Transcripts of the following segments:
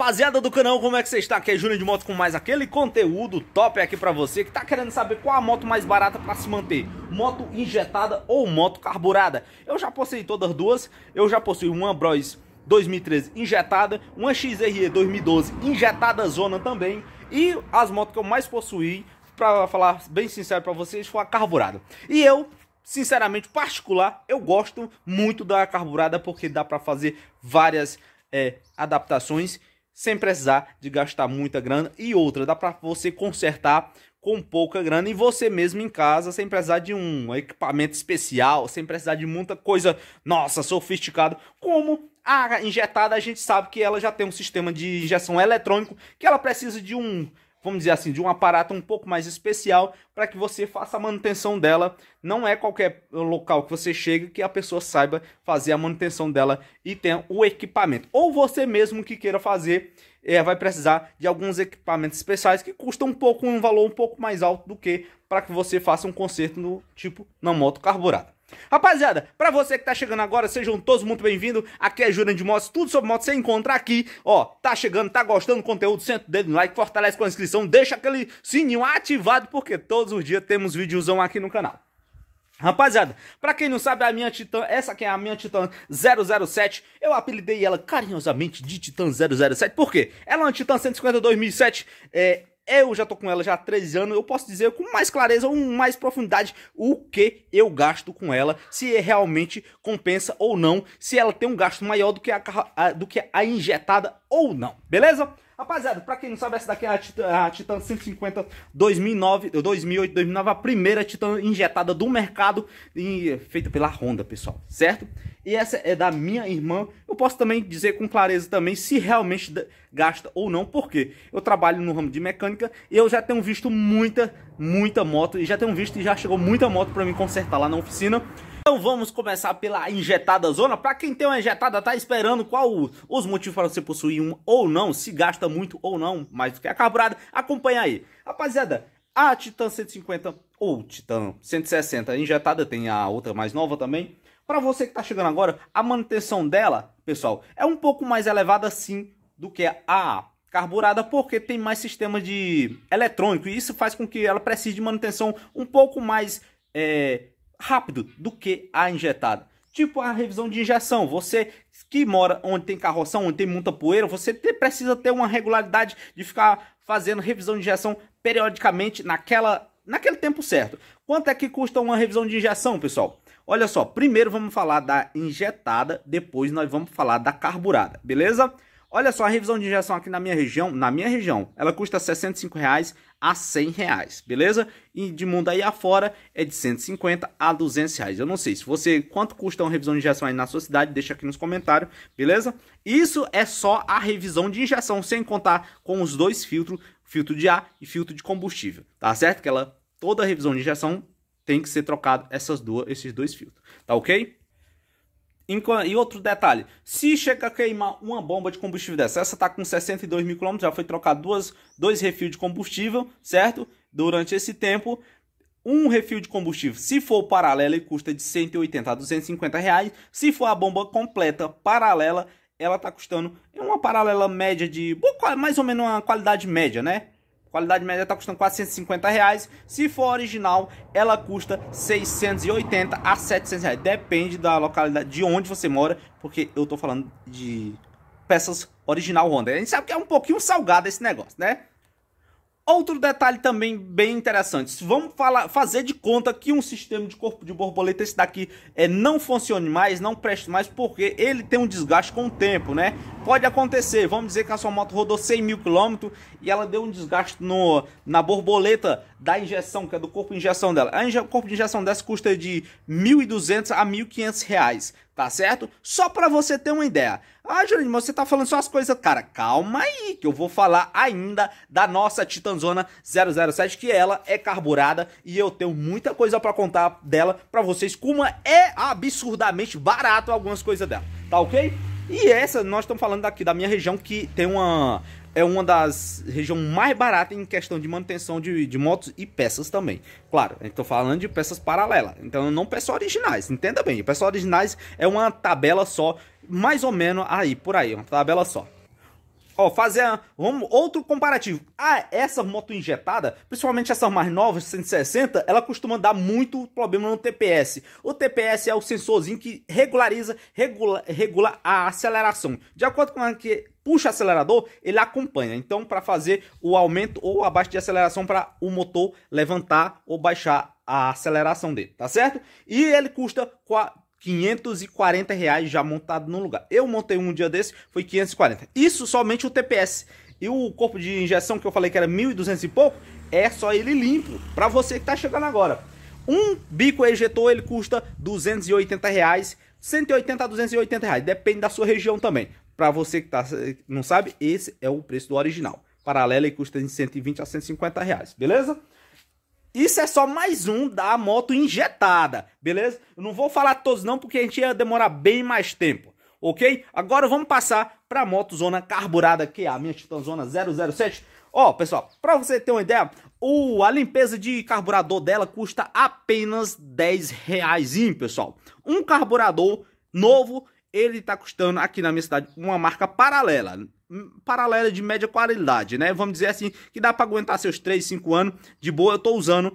Rapaziada do canal, como é que você está? Aqui é Júnior de Moto com mais aquele conteúdo top aqui pra você que tá querendo saber qual a moto mais barata pra se manter, moto injetada ou moto carburada. Eu já possuí todas as duas, eu já possuo uma Bros 2013 injetada, uma XRE 2012 injetada zona também e as motos que eu mais possuí, pra falar bem sincero pra vocês, foi a carburada. E eu sinceramente particular, eu gosto muito da carburada porque dá para fazer várias é, adaptações sem precisar de gastar muita grana. E outra, dá para você consertar com pouca grana e você mesmo em casa, sem precisar de um equipamento especial, sem precisar de muita coisa, nossa, sofisticado, como a injetada, a gente sabe que ela já tem um sistema de injeção eletrônico que ela precisa de um vamos dizer assim, de um aparato um pouco mais especial para que você faça a manutenção dela. Não é qualquer eh, local que você chegue que a pessoa saiba fazer a manutenção dela e tenha o equipamento. Ou você mesmo que queira fazer, é, vai precisar de alguns equipamentos especiais que custam um pouco, um valor um pouco mais alto do que para que você faça um conserto no tipo na moto carburada. Rapaziada, para você que tá chegando agora, sejam todos muito bem-vindos. Aqui é de Motos, tudo sobre motos você encontra aqui. Ó, tá chegando, tá gostando do conteúdo, senta o dedo no like, fortalece com a inscrição, deixa aquele sininho ativado, porque todos os dias temos videozão aqui no canal. Rapaziada, pra quem não sabe, a minha Titan, essa aqui é a minha Titan 007, eu apelidei ela carinhosamente de Titan 007, por quê? Ela é uma Titan 150 2007, é, eu já tô com ela já há 13 anos, eu posso dizer com mais clareza ou mais profundidade o que eu gasto com ela, se realmente compensa ou não, se ela tem um gasto maior do que a, do que a injetada ou não, beleza? Rapaziada, pra quem não sabe, essa daqui é a Titan, a Titan 150 2009, 2008, 2009, a primeira Titan injetada do mercado, e, eh, feita pela Honda, pessoal, certo? E essa é da minha irmã. Eu posso também dizer com clareza também se realmente gasta ou não, porque eu trabalho no ramo de mecânica e eu já tenho visto muita, muita moto, e já tenho visto e já chegou muita moto para mim consertar lá na oficina. Então vamos começar pela injetada zona. Para quem tem uma injetada, tá esperando qual os motivos para você possuir um ou não, se gasta muito ou não, mais do que a carburada, acompanha aí. Rapaziada, a Titan 150 ou Titan 160 injetada, tem a outra mais nova também. Para você que tá chegando agora, a manutenção dela, pessoal, é um pouco mais elevada sim do que a carburada porque tem mais sistema de eletrônico e isso faz com que ela precise de manutenção um pouco mais é, rápido do que a injetada. Tipo a revisão de injeção, você que mora onde tem carroção, onde tem muita poeira, você te, precisa ter uma regularidade de ficar fazendo revisão de injeção periodicamente naquela, naquele tempo certo. Quanto é que custa uma revisão de injeção, pessoal? Olha só, primeiro vamos falar da injetada, depois nós vamos falar da carburada, beleza? Olha só, a revisão de injeção aqui na minha região, na minha região, ela custa R$ 65 reais a 100 reais, beleza? E de mundo aí afora é de 150 a 200 reais. Eu não sei se você, quanto custa uma revisão de injeção aí na sua cidade, deixa aqui nos comentários, beleza? Isso é só a revisão de injeção, sem contar com os dois filtros, filtro de ar e filtro de combustível, tá certo? Que ela, toda revisão de injeção tem que ser trocado essas duas, esses dois filtros, tá ok? E outro detalhe, se chega a queimar uma bomba de combustível dessa, essa está com 62 mil quilômetros, já foi trocado duas, dois refil de combustível, certo? Durante esse tempo, um refil de combustível, se for paralela, ele custa de 180 a 250 reais. Se for a bomba completa paralela, ela está custando é uma paralela média de mais ou menos uma qualidade média, né? Qualidade média está custando 450 reais. Se for original, ela custa 680 a 700 reais. Depende da localidade, de onde você mora, porque eu estou falando de peças original Honda. A gente sabe que é um pouquinho salgado esse negócio, né? Outro detalhe também bem interessante. Vamos falar, fazer de conta que um sistema de corpo de borboleta, esse daqui, é, não funcione mais, não preste mais, porque ele tem um desgaste com o tempo, né? Pode acontecer. Vamos dizer que a sua moto rodou 100 mil quilômetros e ela deu um desgaste no, na borboleta da injeção, que é do corpo de injeção dela. A inje... O corpo de injeção dessa custa de 1.200 a 1.500 reais, tá certo? Só para você ter uma ideia. Ah, Jurandir, mas você tá falando só as coisas... Cara, calma aí, que eu vou falar ainda da nossa Titanzona 007, que ela é carburada e eu tenho muita coisa para contar dela para vocês, como é absurdamente barato algumas coisas dela, tá ok? E essa, nós estamos falando aqui da minha região que tem uma é uma das regiões mais baratas em questão de manutenção de, de motos e peças também. Claro, a gente falando de peças paralelas, então não peças originais, entenda bem. Peças originais é uma tabela só, mais ou menos aí, por aí, uma tabela só. Ó, fazer um outro comparativo. Ah, essa moto injetada, principalmente essas mais novas, 160, ela costuma dar muito problema no TPS. O TPS é o sensorzinho que regulariza, regula, regula a aceleração. De acordo com a que puxa o acelerador, ele acompanha. Então, para fazer o aumento ou a baixa de aceleração para o motor levantar ou baixar a aceleração dele, tá certo? E ele custa 540 reais já montado no lugar. Eu montei um dia desse, foi 540. Isso somente o TPS. E o corpo de injeção que eu falei que era 1.200 e pouco, é só ele limpo, para você que está chegando agora. Um bico ejetor ele custa 280 reais, 180 a 280 reais, depende da sua região também. Para você que tá, não sabe, esse é o preço do original. Paralela e custa de 120 a 150 reais, beleza? Isso é só mais um da moto injetada, beleza? Eu não vou falar todos não, porque a gente ia demorar bem mais tempo, ok? Agora vamos passar para a moto zona carburada, que é a minha Zona 007. Ó, oh, pessoal, para você ter uma ideia, o, a limpeza de carburador dela custa apenas 10 reais, pessoal. Um carburador novo ele está custando aqui na minha cidade uma marca paralela. Hum, paralela de média qualidade, né? Vamos dizer assim, que dá para aguentar seus 3, 5 anos de boa. Eu estou usando,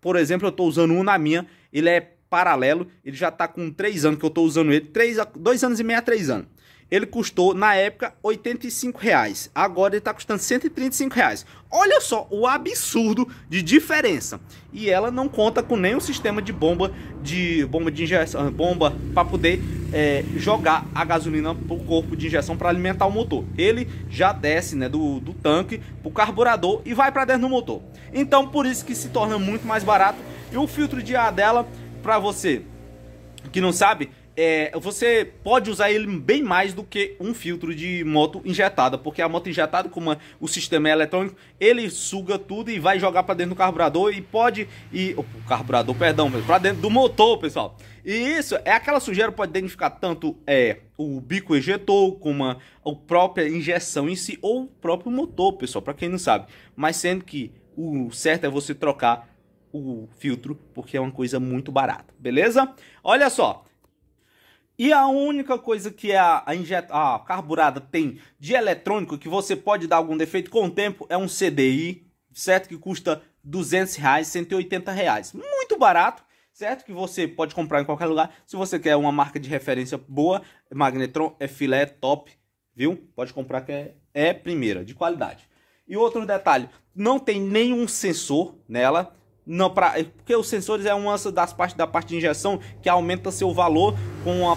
por exemplo, eu estou usando um na minha, ele é paralelo, ele já está com 3 anos que eu estou usando ele, 3 2 anos e meio a 3 anos. Ele custou na época 85 reais. Agora ele está custando 135 reais. Olha só o absurdo de diferença. E ela não conta com nenhum sistema de bomba de bomba de injeção, bomba para poder é, jogar a gasolina pro corpo de injeção para alimentar o motor. Ele já desce né, do, do tanque pro carburador e vai para dentro do motor. Então por isso que se torna muito mais barato. E o filtro de ar dela, para você que não sabe, é, você pode usar ele bem mais do que um filtro de moto injetada, porque a moto injetada, como é o sistema é eletrônico, ele suga tudo e vai jogar para dentro do carburador e pode e o carburador, perdão, para dentro do motor, pessoal. E isso é aquela sujeira pode identificar tanto é o bico ejetor como a, a própria injeção em si ou o próprio motor, pessoal, para quem não sabe. Mas sendo que o certo é você trocar o filtro, porque é uma coisa muito barata, beleza? Olha só, e a única coisa que é a, a, injet, a carburada tem de eletrônico que você pode dar algum defeito com o tempo é um CDI, certo? Que custa 200 reais, 180 reais. Muito barato, certo? Que você pode comprar em qualquer lugar. Se você quer uma marca de referência boa, Magnetron é filé top, viu? Pode comprar que é, é primeira, de qualidade. E outro detalhe, não tem nenhum sensor nela, não, para é porque os sensores é uma das partes da parte de injeção que aumenta seu valor com a,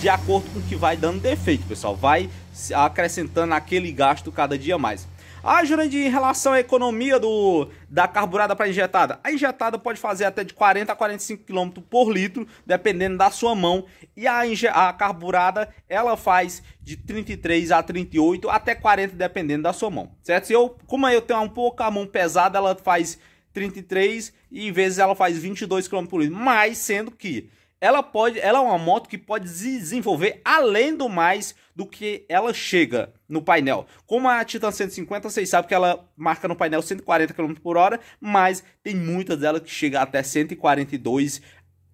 de acordo com o que vai dando defeito, pessoal. Vai acrescentando aquele gasto cada dia mais. Ah, Jurandir, em relação à economia do, da carburada para injetada, a injetada pode fazer até de 40 a 45 km por litro, dependendo da sua mão, e a, a carburada ela faz de 33 a 38 até 40, dependendo da sua mão, certo? Se eu, como eu tenho um pouco a mão pesada, ela faz 33 e vezes ela faz 22 km por litro. Mas sendo que ela pode, ela é uma moto que pode desenvolver além do mais do que ela chega no painel. Como a Titan 150, vocês sabem que ela marca no painel 140 km por hora, mas tem muitas dela que chegam até 142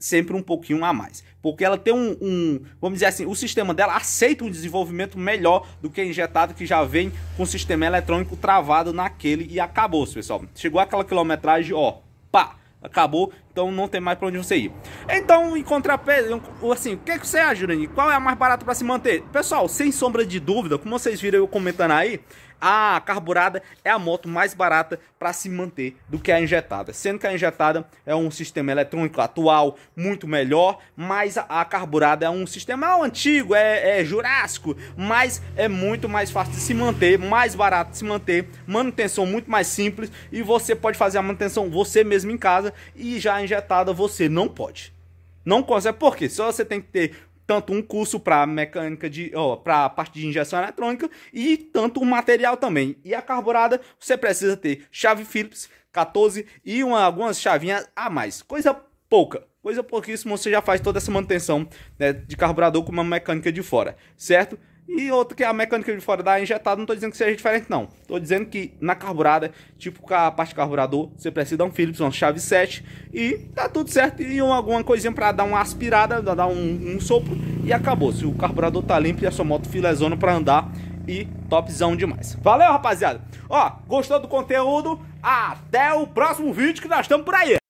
sempre um pouquinho a mais. Porque ela tem um, um, vamos dizer assim, o sistema dela aceita um desenvolvimento melhor do que injetado que já vem com o sistema eletrônico travado naquele e acabou-se, pessoal. Chegou aquela quilometragem, ó, pá, acabou, então não tem mais para onde você ir. Então, em contrapeso, assim, o que, que você acha, Jurani? Qual é a mais barata para se manter? Pessoal, sem sombra de dúvida, como vocês viram eu comentando aí, a carburada é a moto mais barata para se manter do que a injetada. Sendo que a injetada é um sistema eletrônico atual muito melhor, mas a carburada é um sistema antigo, é, é jurássico, mas é muito mais fácil de se manter, mais barato de se manter, manutenção muito mais simples e você pode fazer a manutenção você mesmo em casa e já a injetada você não pode. Não consegue, porque só você tem que ter tanto um curso para mecânica de, ó, para parte de injeção eletrônica e tanto um material também. E a carburada, você precisa ter chave Phillips 14 e uma, algumas chavinhas a mais. Coisa pouca. Coisa pouquíssima, você já faz toda essa manutenção né, de carburador com uma mecânica de fora, certo? E outro que é a mecânica de fora da injetada, não estou dizendo que seja diferente não. Estou dizendo que na carburada, tipo com a parte carburador, você precisa dar um Phillips, uma chave 7 e tá tudo certo. E uma, alguma coisinha para dar uma aspirada, dar um, um sopro e acabou. Se o carburador tá limpo e a sua moto filezona para andar e topzão demais. Valeu, rapaziada. Ó, gostou do conteúdo? Até o próximo vídeo que nós estamos por aí.